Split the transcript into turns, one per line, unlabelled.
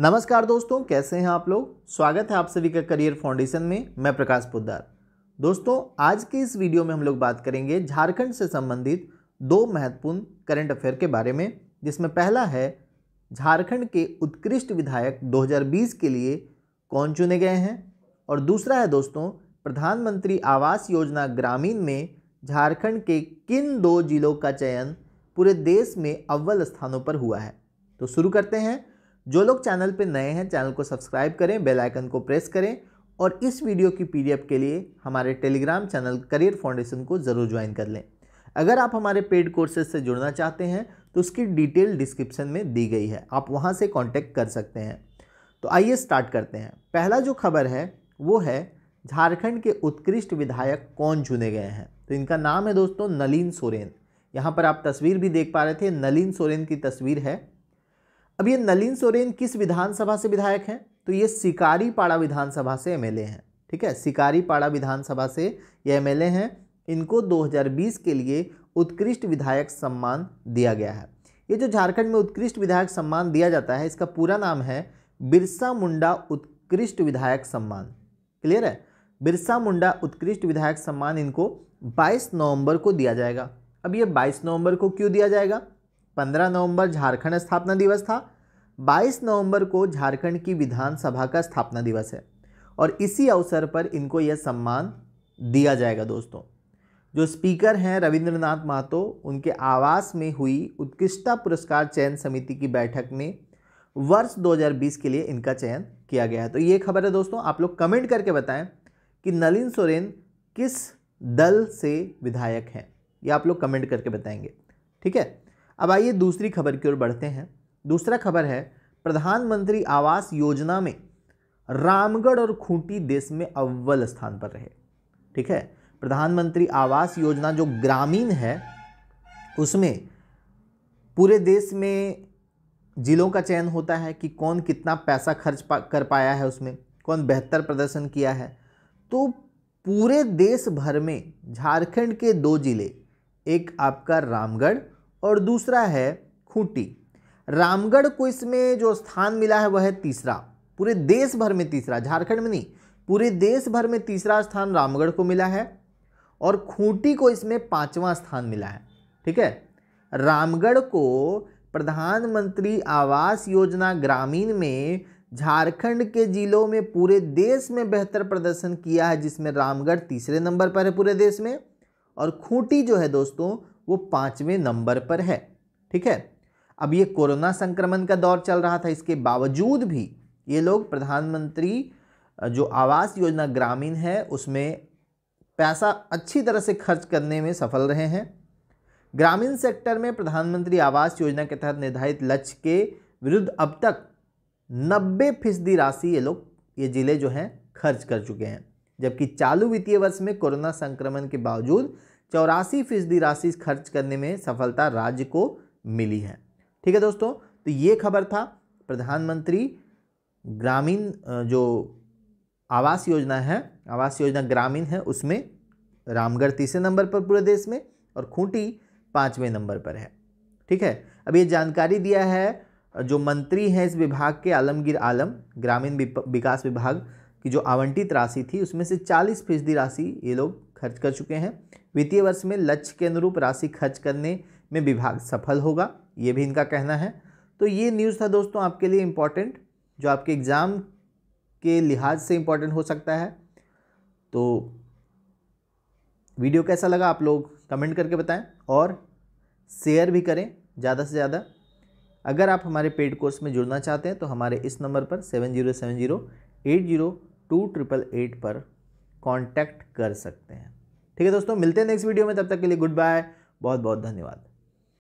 नमस्कार दोस्तों कैसे हैं आप लोग स्वागत है आप सभी का करियर फाउंडेशन में मैं प्रकाश पुद्दार दोस्तों आज के इस वीडियो में हम लोग बात करेंगे झारखंड से संबंधित दो महत्वपूर्ण करंट अफेयर के बारे में जिसमें पहला है झारखंड के उत्कृष्ट विधायक 2020 के लिए कौन चुने गए हैं और दूसरा है दोस्तों प्रधानमंत्री आवास योजना ग्रामीण में झारखंड के किन दो जिलों का चयन पूरे देश में अव्वल स्थानों पर हुआ है तो शुरू करते हैं जो लोग चैनल पर नए हैं चैनल को सब्सक्राइब करें बेल आइकन को प्रेस करें और इस वीडियो की पीडीएफ के लिए हमारे टेलीग्राम चैनल करियर फाउंडेशन को ज़रूर ज्वाइन कर लें अगर आप हमारे पेड कोर्सेज से जुड़ना चाहते हैं तो उसकी डिटेल डिस्क्रिप्शन में दी गई है आप वहाँ से कॉन्टेक्ट कर सकते हैं तो आइए स्टार्ट करते हैं पहला जो खबर है वो है झारखंड के उत्कृष्ट विधायक कौन चुने गए हैं तो इनका नाम है दोस्तों नलिन सोरेन यहाँ पर आप तस्वीर भी देख पा रहे थे नलिन सोरेन की तस्वीर है अब ये नलिन सोरेन किस विधानसभा से विधायक हैं तो ये सिकारी पाड़ा विधानसभा से एमएलए हैं ठीक है सिकारी पाड़ा विधानसभा से ये एमएलए हैं इनको 2020 के लिए उत्कृष्ट विधायक सम्मान दिया गया है ये जो झारखंड में उत्कृष्ट विधायक सम्मान दिया जाता है इसका पूरा नाम है बिरसा मुंडा उत्कृष्ट विधायक सम्मान क्लियर है बिरसा मुंडा उत्कृष्ट विधायक सम्मान इनको 22 नवंबर को दिया जाएगा अब ये 22 नवंबर को क्यों दिया जाएगा पंद्रह नवंबर झारखंड स्थापना दिवस था बाईस नवंबर को झारखंड की विधानसभा का स्थापना दिवस है और इसी अवसर पर इनको यह सम्मान दिया जाएगा दोस्तों जो स्पीकर हैं रविंद्रनाथ महतो उनके आवास में हुई उत्कृष्टता पुरस्कार चयन समिति की बैठक में वर्ष 2020 के लिए इनका चयन किया गया है तो ये खबर है दोस्तों आप लोग कमेंट करके बताएं कि नलिन सोरेन किस दल से विधायक हैं ये आप लोग कमेंट करके बताएंगे ठीक है अब आइए दूसरी खबर की ओर बढ़ते हैं दूसरा खबर है प्रधानमंत्री आवास योजना में रामगढ़ और खूंटी देश में अव्वल स्थान पर रहे ठीक है प्रधानमंत्री आवास योजना जो ग्रामीण है उसमें पूरे देश में जिलों का चयन होता है कि कौन कितना पैसा खर्च पा, कर पाया है उसमें कौन बेहतर प्रदर्शन किया है तो पूरे देश भर में झारखंड के दो ज़िले एक आपका रामगढ़ और दूसरा है खूंटी रामगढ़ को इसमें जो स्थान मिला है वह है तीसरा पूरे देश भर में तीसरा झारखंड में नहीं पूरे देश भर में तीसरा स्थान रामगढ़ को मिला है और खूंटी को इसमें पांचवा स्थान मिला है ठीक है रामगढ़ को प्रधानमंत्री आवास योजना ग्रामीण में झारखंड के जिलों में पूरे देश में बेहतर प्रदर्शन किया है जिसमें रामगढ़ तीसरे नंबर पर है पूरे देश में और खूंटी जो है दोस्तों वो पाँचवें नंबर पर है ठीक है अब ये कोरोना संक्रमण का दौर चल रहा था इसके बावजूद भी ये लोग प्रधानमंत्री जो आवास योजना ग्रामीण है उसमें पैसा अच्छी तरह से खर्च करने में सफल रहे हैं ग्रामीण सेक्टर में प्रधानमंत्री आवास योजना के तहत निर्धारित लक्ष्य के विरुद्ध अब तक नब्बे फीसदी राशि ये लोग ये ज़िले जो हैं खर्च कर चुके हैं जबकि चालू वित्तीय वर्ष में कोरोना संक्रमण के बावजूद चौरासी फीसदी राशि खर्च करने में सफलता राज्य को मिली है ठीक है दोस्तों तो ये खबर था प्रधानमंत्री ग्रामीण जो आवास योजना है आवास योजना ग्रामीण है उसमें रामगढ़ तीसरे नंबर पर पूरे देश में और खूंटी पाँचवें नंबर पर है ठीक है अब ये जानकारी दिया है जो मंत्री हैं इस विभाग के आलमगीर आलम ग्रामीण विकास विभाग की जो आवंटित राशि थी उसमें से 40 फीसदी राशि ये लोग खर्च कर चुके हैं वित्तीय वर्ष में लक्ष्य के अनुरूप राशि खर्च करने में विभाग सफल होगा ये भी इनका कहना है तो ये न्यूज़ था दोस्तों आपके लिए इम्पॉर्टेंट जो आपके एग्ज़ाम के लिहाज से इम्पॉर्टेंट हो सकता है तो वीडियो कैसा लगा आप लोग कमेंट करके बताएं और शेयर भी करें ज़्यादा से ज़्यादा अगर आप हमारे पेड कोर्स में जुड़ना चाहते हैं तो हमारे इस नंबर पर seven zero seven zero eight zero two triple eight पर कांटेक्ट कर सकते हैं ठीक है दोस्तों मिलते हैं नेक्स्ट वीडियो में तब तक के लिए गुड बाय बहुत बहुत धन्यवाद